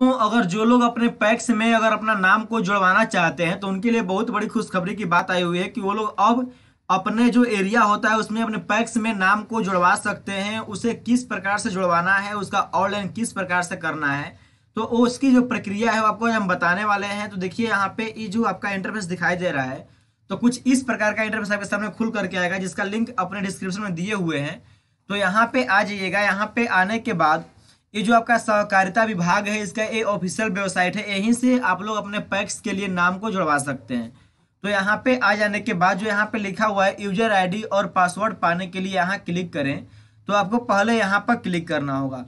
तो अगर जो लोग अपने पैक्स में अगर अपना नाम को जुड़वाना चाहते हैं तो उनके लिए बहुत बड़ी खुशखबरी की बात आई हुई है कि वो लोग अब अपने जो एरिया होता है उसमें अपने पैक्स में नाम को जुड़वा सकते हैं उसे किस प्रकार से जुड़वाना है उसका ऑनलाइन किस प्रकार से करना है तो उसकी जो प्रक्रिया है वो आपको हम बताने वाले हैं तो देखिए यहाँ पे ये जो आपका इंटरफेस दिखाई दे रहा है तो कुछ इस प्रकार का इंटरफेस आपके सामने खुल करके आएगा जिसका लिंक अपने डिस्क्रिप्शन में दिए हुए हैं तो यहाँ पे आ जाइएगा यहाँ पे आने के बाद ये जो आपका सहकारिता विभाग है इसका ये ऑफिशियल वेबसाइट है यहीं से आप लोग अपने पैक्स के लिए नाम को जुड़वा सकते हैं तो यहाँ पे आ जाने के बाद जो यहाँ पे लिखा हुआ है यूजर आईडी और पासवर्ड पाने के लिए यहाँ क्लिक करें तो आपको पहले यहाँ पर क्लिक करना होगा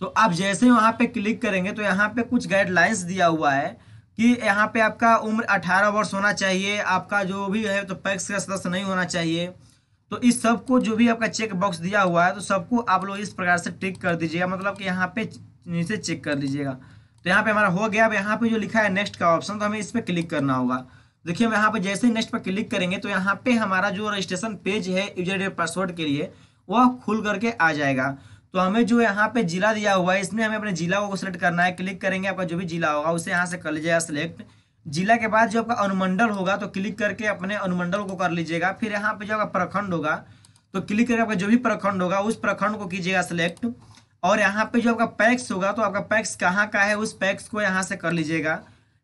तो आप जैसे वहाँ पे क्लिक करेंगे तो यहाँ पे कुछ गाइडलाइंस दिया हुआ है कि यहाँ पे आपका उम्र अठारह वर्ष होना चाहिए आपका जो भी है तो पैक्स का सदस्य नहीं होना चाहिए तो इस सब को जो भी आपका चेक बॉक्स दिया हुआ है तो सबको आप लोग इस प्रकार से टिक कर दीजिएगा मतलब कि यहाँ पे नीचे चेक कर लीजिएगा तो यहाँ पे हमारा हो गया अब यहाँ पे जो लिखा है नेक्स्ट का ऑप्शन तो हमें इस पर क्लिक करना होगा देखिए हम यहाँ पे जैसे ही नेक्स्ट पर क्लिक करेंगे तो यहाँ पे हमारा जो रजिस्ट्रेशन पेज है यूजर पासवर्ड के लिए वह खुल करके आ जाएगा तो हमें जो यहाँ पे जिला दिया हुआ है इसमें हमें अपने जिला को सिलेक्ट करना है क्लिक करेंगे आपका जो भी जिला होगा उसे यहाँ से कर लीजिएगा सिलेक्ट जिला के बाद जो आपका अनुमंडल होगा तो क्लिक करके अपने अनुमंडल को कर लीजिएगा फिर यहाँ पे जो आपका प्रखंड होगा तो क्लिक करके आपका जो भी प्रखंड होगा उस प्रखंड को कीजिएगा सिलेक्ट और यहाँ पे जो आपका पैक्स होगा तो आपका पैक्स कहाँ का है उस पैक्स को यहाँ से कर लीजिएगा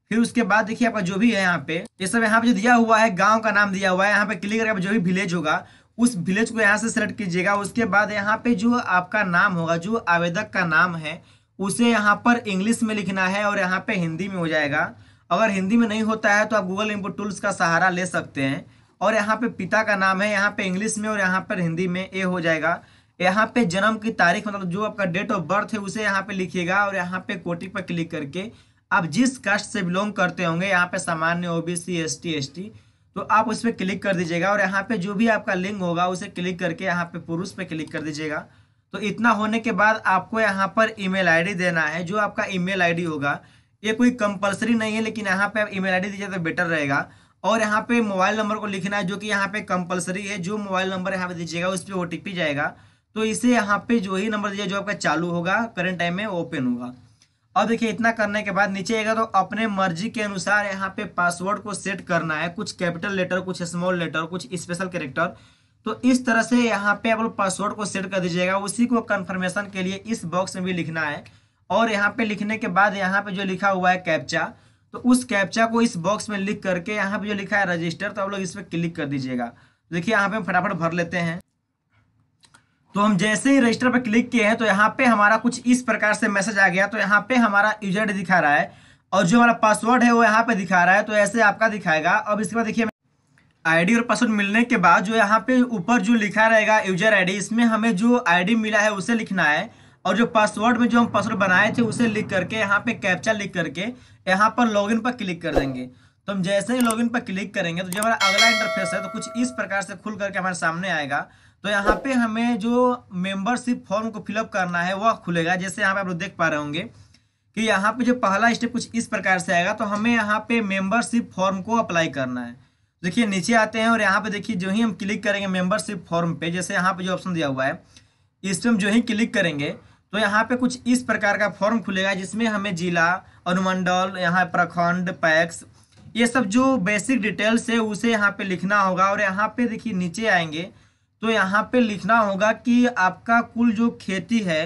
फिर उसके बाद देखिए आपका जो भी है यहाँ पे ये सब यहाँ पे जो दिया हुआ है गांव का नाम दिया हुआ है यहाँ पे क्लिक करके जो भी विलेज होगा उस विलेज को यहाँ से सेलेक्ट कीजिएगा उसके बाद यहाँ पे जो आपका नाम होगा जो आवेदक का नाम है उसे यहाँ पर इंग्लिश में लिखना है और यहाँ पे हिंदी में हो जाएगा अगर हिंदी में नहीं होता है तो आप गूगल इनपुट टूल्स का सहारा ले सकते हैं और यहाँ पे पिता का नाम है यहाँ पे इंग्लिश में और यहाँ पर हिंदी में ए हो जाएगा यहाँ पे जन्म की तारीख मतलब जो आपका डेट ऑफ बर्थ है उसे यहाँ पे लिखिएगा और यहाँ पे कोटी पर क्लिक करके आप जिस कास्ट से बिलोंग करते होंगे यहाँ पे सामान्य O B C S T S T तो आप उस पर क्लिक कर दीजिएगा और यहाँ पे जो भी आपका लिंक होगा उसे क्लिक करके यहाँ पे पुरुष पे क्लिक कर दीजिएगा तो इतना होने के बाद आपको यहाँ पर ईमेल आईडी देना है जो आपका ईमेल आईडी होगा ये कोई कंपलसरी नहीं है लेकिन यहाँ पे आप ईमेल आईडी दीजिए तो बेटर रहेगा और यहाँ पे मोबाइल नंबर को लिखना है जो कि यहाँ पे कंपलसरी है जो मोबाइल नंबर यहाँ पे दीजिएगा उस पर ओ जाएगा तो इसे यहाँ पे जो ही नंबर दीजिए जो आपका चालू होगा करंट टाइम में ओपन होगा अब देखिए इतना करने के बाद नीचे आएगा तो अपने मर्जी के अनुसार यहाँ पे पासवर्ड को सेट करना है कुछ कैपिटल लेटर कुछ स्मॉल लेटर कुछ स्पेशल कैरेक्टर तो इस तरह से यहाँ पे आप लोग पासवर्ड को सेट कर दीजिएगा उसी को कन्फर्मेशन के लिए इस बॉक्स में भी लिखना है और यहाँ पे लिखने के बाद यहाँ पे जो लिखा हुआ है कैप्चा तो उस कैप्चा को इस बॉक्स में लिख करके यहाँ पे जो लिखा है रजिस्टर तो आप लोग इस पर क्लिक कर दीजिएगा देखिए यहाँ पे हम फटाफट भर लेते हैं तो हम जैसे ही रजिस्टर पर क्लिक किए हैं तो यहाँ पे हमारा कुछ इस प्रकार से मैसेज आ गया तो यहाँ पे हमारा यूजर दिखा रहा है और जो हमारा पासवर्ड है वो यहाँ पे दिखा रहा है तो ऐसे आपका दिखाएगा अब इसके बाद देखिए आईडी और पासवर्ड मिलने के बाद जो यहाँ पे ऊपर जो लिखा रहेगा यूजर आईडी इसमें हमें जो आईडी मिला है उसे लिखना है और जो पासवर्ड में जो हम पासवर्ड बनाए थे उसे लिख करके यहाँ पे कैप्चा लिख करके यहाँ पर लॉगिन पर क्लिक कर देंगे तो हम जैसे ही लॉगिन पर क्लिक करेंगे तो जो हमारा अगला इंटरफेस है तो कुछ इस प्रकार से खुल करके हमारे सामने आएगा तो यहाँ पे हमें जो मेंबरशिप फॉर्म को फिलअप करना है वह खुलेगा जैसे यहाँ पे आप लोग देख पा रहे होंगे कि यहाँ पे जो पहला स्टेप कुछ इस प्रकार से आएगा तो हमें यहाँ पे मेंबरशिप फॉर्म को अप्लाई करना है देखिए नीचे आते हैं और यहाँ पे देखिए जो ही हम क्लिक करेंगे मेंबरशिप फॉर्म पे जैसे यहाँ पे जो ऑप्शन दिया हुआ है इस पर हम जो ही क्लिक करेंगे तो यहाँ पे कुछ इस प्रकार का फॉर्म खुलेगा जिसमें हमें जिला अनुमंडल यहाँ प्रखंड पैक्स ये सब जो बेसिक डिटेल्स है उसे यहाँ पे लिखना होगा और यहाँ पे देखिए नीचे आएंगे तो यहाँ पे लिखना होगा कि आपका कुल जो खेती है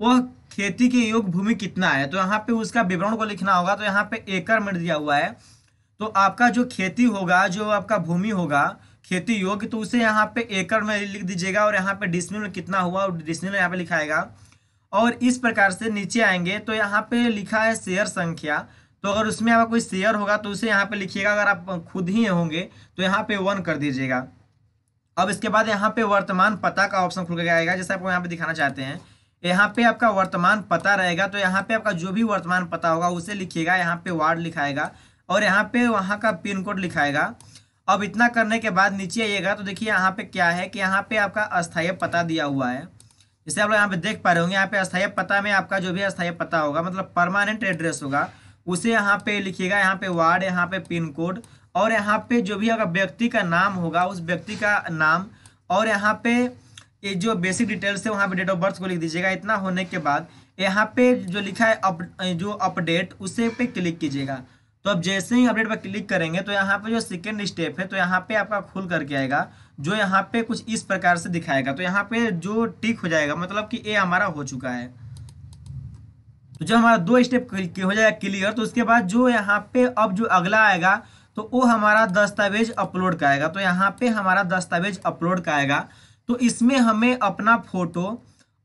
वह खेती के योग भूमि कितना है तो यहाँ पे उसका विवरण को लिखना होगा तो यहाँ पे एकड़ में दिया हुआ है तो आपका जो खेती होगा जो आपका भूमि होगा खेती योग्य तो उसे यहाँ पे एकड़ में लिख दीजिएगा और यहाँ पे डिस्मिल में कितना हुआ और में यहाँ पे लिखाएगा और इस प्रकार से नीचे आएंगे तो यहाँ पे लिखा है शेयर संख्या तो अगर उसमें आपका कोई शेयर होगा तो उसे यहाँ पे लिखिएगा अगर आप खुद ही होंगे तो यहाँ पे वन कर दीजिएगा अब इसके बाद यहाँ पे वर्तमान पता का ऑप्शन खुल गया आएगा जैसे आपको यहाँ पे दिखाना चाहते हैं यहाँ पे आपका वर्तमान पता रहेगा तो यहाँ पे आपका जो भी वर्तमान पता होगा उसे लिखिएगा यहाँ पे वार्ड लिखाएगा और यहाँ पे वहाँ का पिन कोड लिखाएगा अब इतना करने के बाद नीचे आइएगा तो देखिए यहाँ पे क्या है कि यहाँ पे आपका अस्थायी पता दिया हुआ है जैसे आप लोग यहाँ पे देख पा रहे होंगे यहाँ पे अस्थायी पता में आपका जो भी अस्थायी पता होगा मतलब परमानेंट एड्रेस होगा उसे यहाँ पे लिखिएगा यहाँ पे वार्ड यहाँ पे पिन कोड और यहाँ पे जो भी अगर व्यक्ति का नाम होगा उस व्यक्ति का नाम और यहाँ पे ये जो बेसिक डिटेल्स है वहाँ पे डेट ऑफ बर्थ को लिख दीजिएगा इतना होने के बाद यहाँ पे जो लिखा है अप, जो अपडेट उसे पे क्लिक कीजिएगा तो अब जैसे ही अपडेट पर क्लिक करेंगे तो यहाँ पे जो सेकेंड स्टेप है तो यहाँ पे आपका खुल करके आएगा जो यहाँ पे कुछ इस प्रकार से दिखाएगा तो यहाँ पे जो टिक हो जाएगा मतलब कि ए हमारा हो चुका है तो जब हमारा दो स्टेप हो जाएगा क्लियर तो उसके बाद जो यहाँ पे अब जो अगला आएगा तो वो हमारा दस्तावेज अपलोड का आएगा तो यहाँ पे हमारा दस्तावेज अपलोड का आएगा तो इसमें हमें अपना फोटो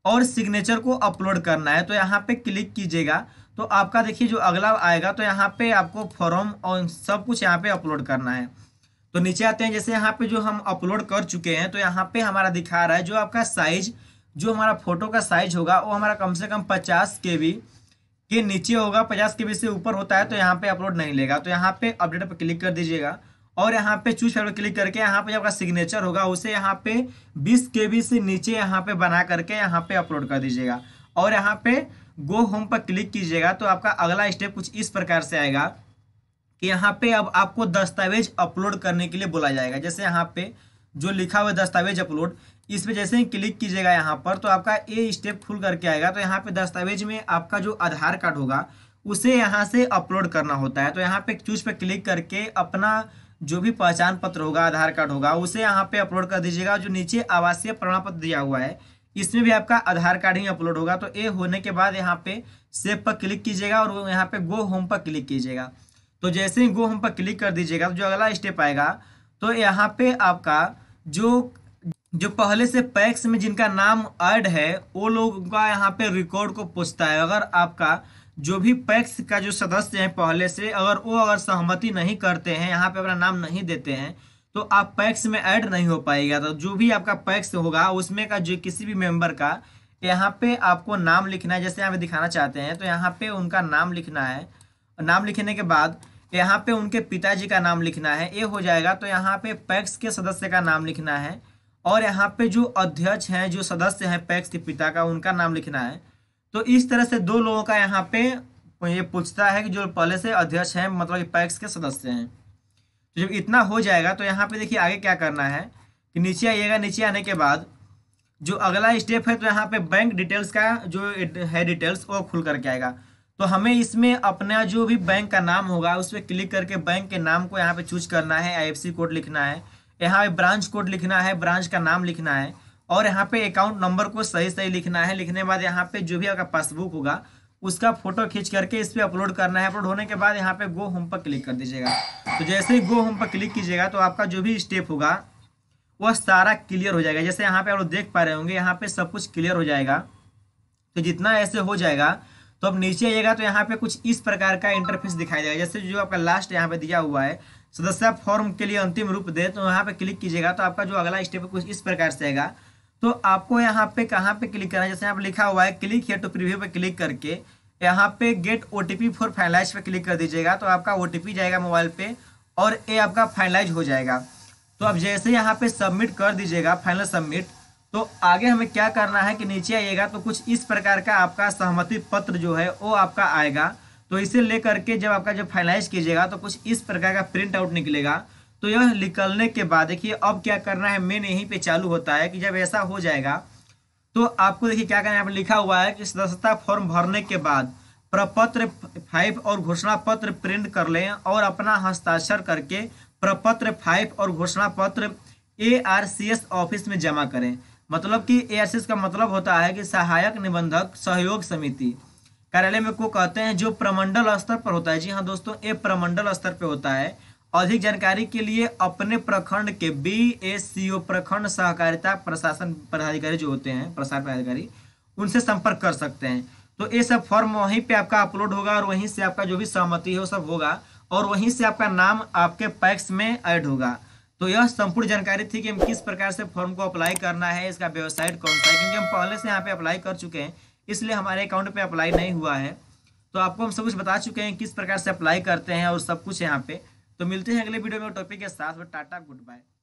और सिग्नेचर को अपलोड करना है तो यहाँ पे क्लिक कीजिएगा तो आपका देखिए जो अगला आएगा तो यहाँ पे आपको फॉर्म और सब कुछ यहाँ पे अपलोड करना है तो नीचे आते हैं जैसे यहाँ पे जो हम अपलोड कर चुके हैं तो यहाँ पे हमारा दिखा रहा है जो आपका साइज जो हमारा फोटो का साइज होगा वो हमारा कम से कम पचास के बी के नीचे होगा पचास के बी से ऊपर होता है तो यहाँ पे अपलोड नहीं लेगा तो यहाँ पे अपडेट पर क्लिक कर दीजिएगा और यहाँ पे चूज पर क्लिक करके यहाँ पे जो आपका सिग्नेचर होगा उसे यहाँ पे बीस के बी से नीचे यहाँ पे बना करके यहाँ पे अपलोड कर दीजिएगा और यहाँ पे गो होम पर क्लिक कीजिएगा तो आपका अगला स्टेप कुछ इस प्रकार से आएगा कि यहाँ पे अब आपको दस्तावेज अपलोड करने के लिए बोला जाएगा जैसे यहाँ पे जो लिखा हुआ दस्तावेज अपलोड इस पर जैसे ही क्लिक कीजिएगा यहाँ पर तो आपका ये स्टेप खुल करके आएगा तो यहाँ पे दस्तावेज में आपका जो आधार कार्ड होगा उसे यहाँ से अपलोड करना होता है तो यहाँ पे चूज पे क्लिक करके अपना जो भी पहचान पत्र होगा आधार कार्ड होगा उसे यहाँ पे अपलोड कर दीजिएगा जो नीचे आवासीय प्रमाण पत्र दिया हुआ है इसमें भी आपका आधार कार्ड ही अपलोड होगा तो ए होने के बाद यहाँ पे सेव पर क्लिक कीजिएगा और यहाँ पे गो होम पर क्लिक कीजिएगा तो जैसे ही गो होम पर क्लिक कर दीजिएगा तो जो अगला स्टेप आएगा तो यहाँ पे आपका जो जो पहले से पैक्स में जिनका नाम ऐड है वो लोग का यहाँ पे रिकॉर्ड को पूछता है अगर आपका जो भी पैक्स का जो सदस्य है पहले से अगर वो अगर सहमति नहीं करते हैं यहाँ पे अपना नाम नहीं देते हैं तो आप पैक्स में ऐड नहीं हो पाएगा तो जो भी आपका पैक्स होगा उसमें का जो किसी भी मेंबर का यहाँ पे आपको नाम लिखना है जैसे यहाँ पे दिखाना चाहते हैं तो यहाँ पे उनका नाम लिखना है नाम लिखने के बाद यहाँ पे उनके पिताजी का नाम लिखना है ये हो जाएगा तो यहाँ पे पैक्स के सदस्य का नाम लिखना है और यहाँ पे जो अध्यक्ष हैं जो सदस्य हैं पैक्स के पिता का उनका नाम लिखना है तो इस तरह से दो लोगों का यहाँ पे ये पूछता है कि जो पहले से अध्यक्ष हैं मतलब पैक्स के सदस्य हैं तो जब इतना हो जाएगा तो यहाँ पे देखिए आगे क्या करना है कि नीचे आइएगा नीचे आने के बाद जो अगला स्टेप है तो यहाँ पे बैंक डिटेल्स का जो है डिटेल्स वो खुल करके आएगा तो हमें इसमें अपना जो भी बैंक का नाम होगा उस पर क्लिक करके बैंक के नाम को यहाँ पे चूज करना है आई कोड लिखना है यहाँ पे ब्रांच कोड लिखना है ब्रांच का नाम लिखना है और यहाँ पे अकाउंट नंबर को सही सही लिखना है लिखने के बाद यहाँ पे जो भी आपका पासबुक होगा उसका फोटो खींच करके इस पर अपलोड करना है अपलोड होने के बाद यहाँ पे गो होम पर क्लिक कर दीजिएगा तो जैसे ही गो होम पर क्लिक कीजिएगा तो आपका जो भी स्टेप होगा वह सारा क्लियर हो जाएगा जैसे यहाँ पे आप लोग देख पा रहे होंगे यहाँ पे सब कुछ क्लियर हो जाएगा तो जितना ऐसे हो जाएगा तो अब नीचे आइएगा तो यहाँ पे कुछ इस प्रकार का इंटरफेस दिखाई देगा जैसे जो आपका लास्ट यहाँ पे दिया हुआ है सदस्य फॉर्म के लिए अंतिम रूप दे तो यहाँ पे क्लिक कीजिएगा तो आपका जो अगला स्टेप कुछ इस प्रकार से आएगा तो आपको यहाँ पे कहाँ पे क्लिक करना है जैसे यहाँ पे लिखा हुआ है क्लिक है टू प्रीव्यू पे क्लिक करके यहाँ पे get O T P for finalize पे क्लिक कर दीजिएगा तो आपका ओ टी पी जाएगा मोबाइल पे और ये आपका फाइनलाइज हो जाएगा तो आप जैसे यहाँ पे सबमिट कर दीजिएगा फाइनल सबमिट तो आगे हमें क्या करना है कि नीचे आइएगा तो कुछ इस प्रकार का आपका सहमति पत्र जो है वो आपका आएगा तो इसे लेकर के जब आपका जब फाइनलाइज कीजिएगा तो कुछ इस प्रकार का प्रिंट आउट निकलेगा तो यह निकलने के बाद देखिए अब क्या करना है मेन यहीं पे चालू होता है कि जब ऐसा हो जाएगा तो आपको देखिए क्या करना है लिखा हुआ है कि सदस्यता फॉर्म भरने के बाद प्रपत्र फाइव और घोषणा पत्र प्रिंट कर लें और अपना हस्ताक्षर करके प्रपत्र फाइव और घोषणा पत्र ए ऑफिस में जमा करें मतलब कि ए का मतलब होता है कि सहायक निबंधक सहयोग समिति कार्यालय में को कहते हैं जो प्रमंडल स्तर पर होता है जी हाँ दोस्तों ये प्रमंडल स्तर पर होता है अधिक जानकारी के लिए अपने प्रखंड के बी एस प्रखंड सहकारिता प्रशासन पदाधिकारी जो होते हैं प्रसार पदाधिकारी उनसे संपर्क कर सकते हैं तो ये सब फॉर्म वहीं पे आपका अपलोड होगा और वहीं से आपका जो भी सहमति है वो सब होगा और वहीं से आपका नाम आपके पैक्स में ऐड होगा तो यह संपूर्ण जानकारी थी कि हम किस प्रकार से फॉर्म को अप्लाई करना है इसका वेबसाइट कौन सा है क्योंकि हम पहले से यहाँ पे अप्लाई कर चुके हैं इसलिए हमारे अकाउंट पे अप्लाई नहीं हुआ है तो आपको हम सब कुछ बता चुके हैं किस प्रकार से अप्लाई करते हैं और सब कुछ यहाँ पे तो मिलते हैं अगले वीडियो में टॉपिक के साथ टाटा गुड बाय